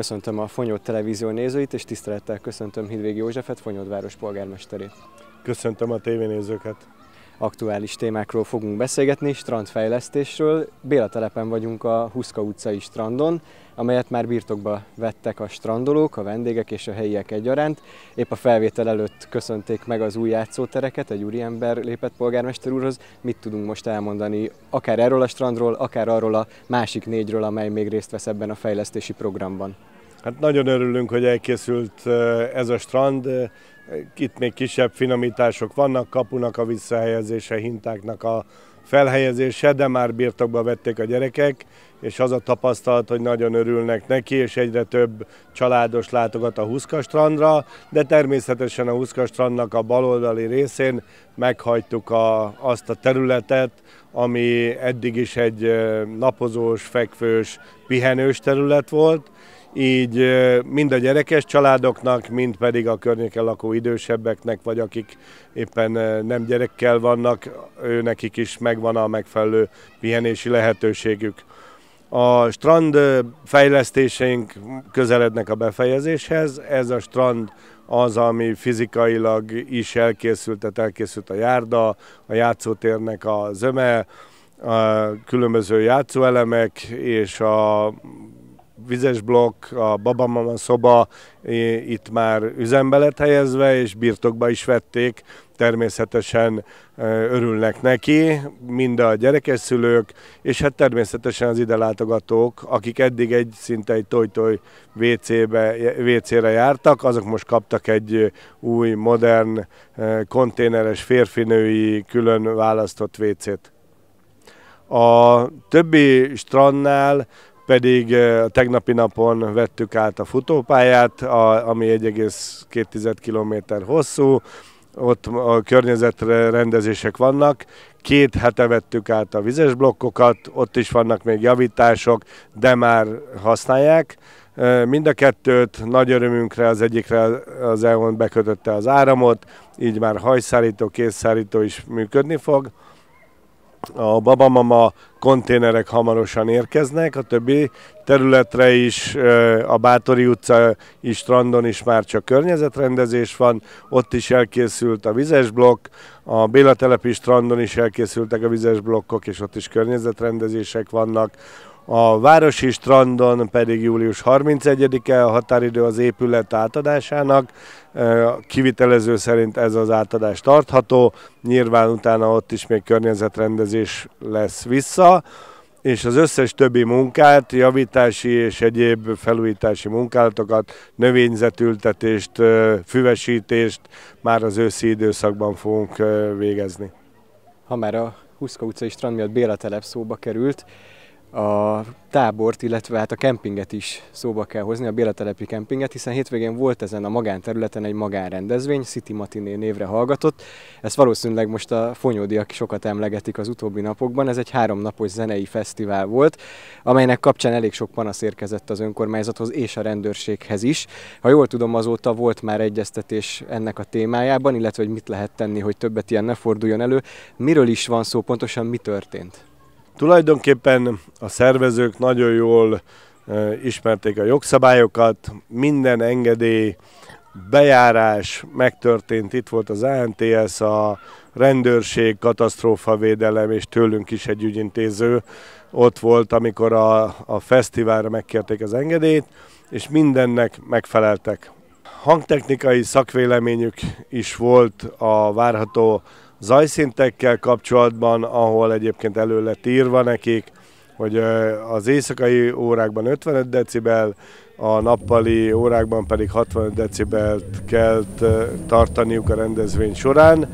Köszöntöm a Fonyód Televízió nézőit, és tisztelettel köszöntöm Hidvég Józsefet, Fonyód város polgármesterét. Köszöntöm a tévénézőket. Aktuális témákról fogunk beszélgetni, strandfejlesztésről. Béla telepen vagyunk a Huszka utcai strandon, amelyet már birtokba vettek a strandolók, a vendégek és a helyiek egyaránt. Épp a felvétel előtt köszönték meg az új játszótereket, egy úriember lépett polgármester úrhoz. Mit tudunk most elmondani akár erről a strandról, akár arról a másik négyről, amely még részt vesz ebben a fejlesztési programban? Hát nagyon örülünk, hogy elkészült ez a strand. Itt még kisebb finomítások vannak, kapunak a visszahelyezése, hintáknak a felhelyezése, de már birtokba vették a gyerekek, és az a tapasztalat, hogy nagyon örülnek neki, és egyre több családos látogat a Huszka strandra, de természetesen a Huszka strandnak a baloldali részén meghagytuk a, azt a területet, ami eddig is egy napozós, fekvős, pihenős terület volt, így mind a gyerekes családoknak, mind pedig a környéken lakó idősebbeknek, vagy akik éppen nem gyerekkel vannak, ő nekik is megvan a megfelelő pihenési lehetőségük. A strand fejlesztéseink közelednek a befejezéshez. Ez a strand az, ami fizikailag is elkészült, tehát elkészült a járda, a játszótérnek a zöme, a különböző játszóelemek és a vizes blokk, a babamama szoba itt már üzembe lett helyezve, és birtokba is vették. Természetesen örülnek neki, mind a gyerekes szülők, és hát természetesen az ide látogatók, akik eddig egy szinte egy tojtoj WC-re jártak, azok most kaptak egy új, modern, konténeres férfinői külön választott WC-t. A többi strandnál pedig tegnapi napon vettük át a futópályát, ami 1,2 km hosszú, ott a környezetre rendezések vannak. Két hete vettük át a vizes blokkokat, ott is vannak még javítások, de már használják. Mind a kettőt nagy örömünkre az egyikre az EON bekötötte az áramot, így már hajszárító, készszárító is működni fog a babamama konténerek hamarosan érkeznek, a többi területre is, a Bátori utca is strandon is már csak környezetrendezés van, ott is elkészült a vizes blokk, a Bélatelepi strandon is elkészültek a vizes blokkok, és ott is környezetrendezések vannak a városi strandon pedig július 31-e a határidő az épület átadásának. Kivitelező szerint ez az átadás tartható, nyilván utána ott is még környezetrendezés lesz vissza és az összes többi munkát, javítási és egyéb felújítási munkálatokat, növényzetültetést, füvesítést már az őszi időszakban fogunk végezni. Ha már a Huszka utcai strand miatt Béla telep szóba került, a tábort, illetve hát a kempinget is szóba kell hozni, a Bélatelepi kempinget, hiszen hétvégén volt ezen a magánterületen egy magánrendezvény, City Matiné névre hallgatott. Ezt valószínűleg most a fonyódiak sokat emlegetik az utóbbi napokban. Ez egy háromnapos zenei fesztivál volt, amelynek kapcsán elég sok panasz érkezett az önkormányzathoz és a rendőrséghez is. Ha jól tudom, azóta volt már egyeztetés ennek a témájában, illetve hogy mit lehet tenni, hogy többet ilyen ne forduljon elő. Miről is van szó, pontosan mi történt? Tulajdonképpen a szervezők nagyon jól e, ismerték a jogszabályokat, minden engedély, bejárás megtörtént, itt volt az ANTS, a rendőrség, katasztrófavédelem és tőlünk is egy ügyintéző ott volt, amikor a, a fesztiválra megkérték az engedélyt, és mindennek megfeleltek. Hangtechnikai szakvéleményük is volt a várható zajszintekkel kapcsolatban, ahol egyébként elő lett írva nekik, hogy az éjszakai órákban 55 decibel, a nappali órákban pedig 65 decibelt kell tartaniuk a rendezvény során.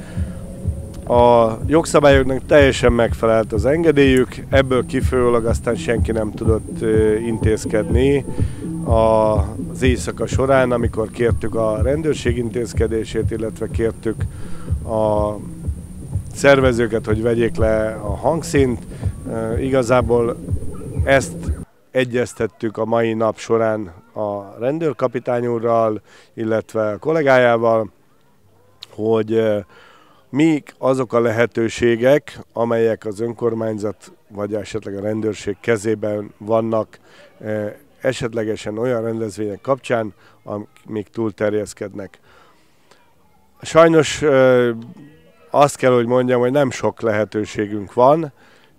A jogszabályoknak teljesen megfelelt az engedélyük, ebből kifolyólag aztán senki nem tudott intézkedni az éjszaka során, amikor kértük a rendőrség intézkedését, illetve kértük a szervezőket, hogy vegyék le a hangszint. Igazából ezt egyeztettük a mai nap során a rendőrkapitány úrral, illetve a kollégájával, hogy mik azok a lehetőségek, amelyek az önkormányzat vagy esetleg a rendőrség kezében vannak esetlegesen olyan rendezvények kapcsán, amik túlterjeszkednek. Sajnos azt kell, hogy mondjam, hogy nem sok lehetőségünk van,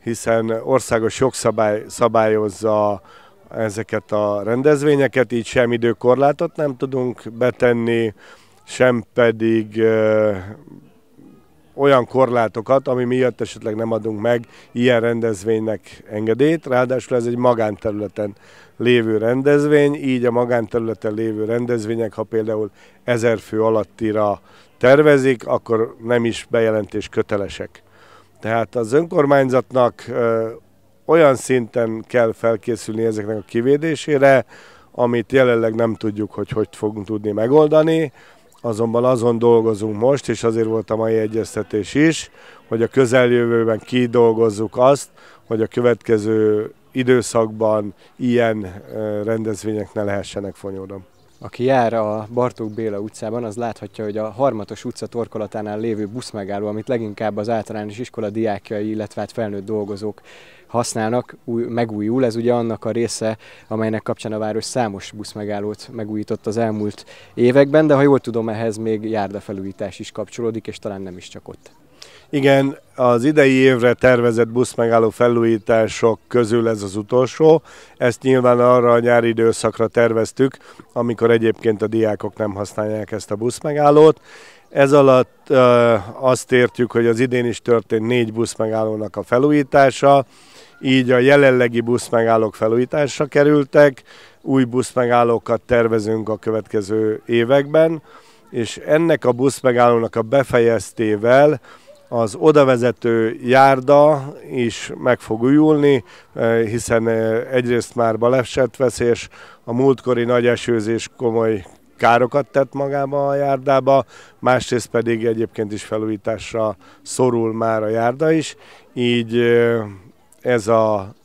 hiszen országos jogszabály szabályozza ezeket a rendezvényeket, így sem időkorlátot nem tudunk betenni, sem pedig olyan korlátokat, ami miatt esetleg nem adunk meg ilyen rendezvénynek engedélyt, ráadásul ez egy magánterületen lévő rendezvény, így a magánterületen lévő rendezvények, ha például ezer fő alattira tervezik, akkor nem is bejelentés kötelesek. Tehát az önkormányzatnak ö, olyan szinten kell felkészülni ezeknek a kivédésére, amit jelenleg nem tudjuk, hogy hogy fogunk tudni megoldani, Azonban azon dolgozunk most, és azért volt a mai egyeztetés is, hogy a közeljövőben kidolgozzuk azt, hogy a következő időszakban ilyen eh, rendezvények ne lehessenek fonyódon aki jár a Bartók Béla utcában, az láthatja, hogy a harmatos utca torkolatánál lévő buszmegálló, amit leginkább az általános iskola diákjai, illetve hát felnőtt dolgozók használnak, új, megújul. Ez ugye annak a része, amelynek kapcsán a város számos buszmegállót megújított az elmúlt években, de ha jól tudom, ehhez még járdafelújítás is kapcsolódik, és talán nem is csak ott. Igen, az idei évre tervezett buszmegálló felújítások közül ez az utolsó. Ezt nyilván arra a nyári időszakra terveztük, amikor egyébként a diákok nem használják ezt a buszmegállót. Ez alatt azt értjük, hogy az idén is történt négy buszmegállónak a felújítása, így a jelenlegi buszmegállók felújításra kerültek, új buszmegállókat tervezünk a következő években, és ennek a buszmegállónak a befejeztével az odavezető járda is meg fog újulni, eh, hiszen eh, egyrészt már veszés, a múltkori nagy esőzés komoly károkat tett magába a járdába, másrészt pedig egyébként is felújításra szorul már a járda is, így eh, ez a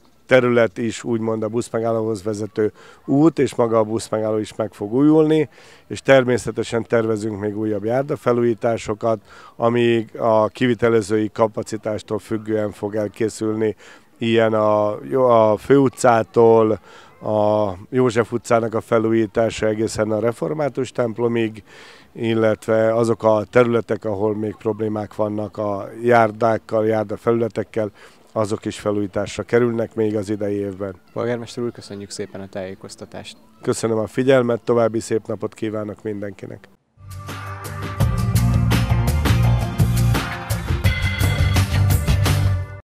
terület is, úgymond a buszmegállóhoz vezető út, és maga a buszmegálló is meg fog újulni, és természetesen tervezünk még újabb járdafelújításokat, amíg a kivitelezői kapacitástól függően fog elkészülni ilyen a, a főutcától, a József utcának a felújítása egészen a református templomig, illetve azok a területek, ahol még problémák vannak a járdákkal, járda felületekkel, azok is felújításra kerülnek még az idei évben. Polgármester úr, köszönjük szépen a tájékoztatást. Köszönöm a figyelmet, további szép napot kívánok mindenkinek.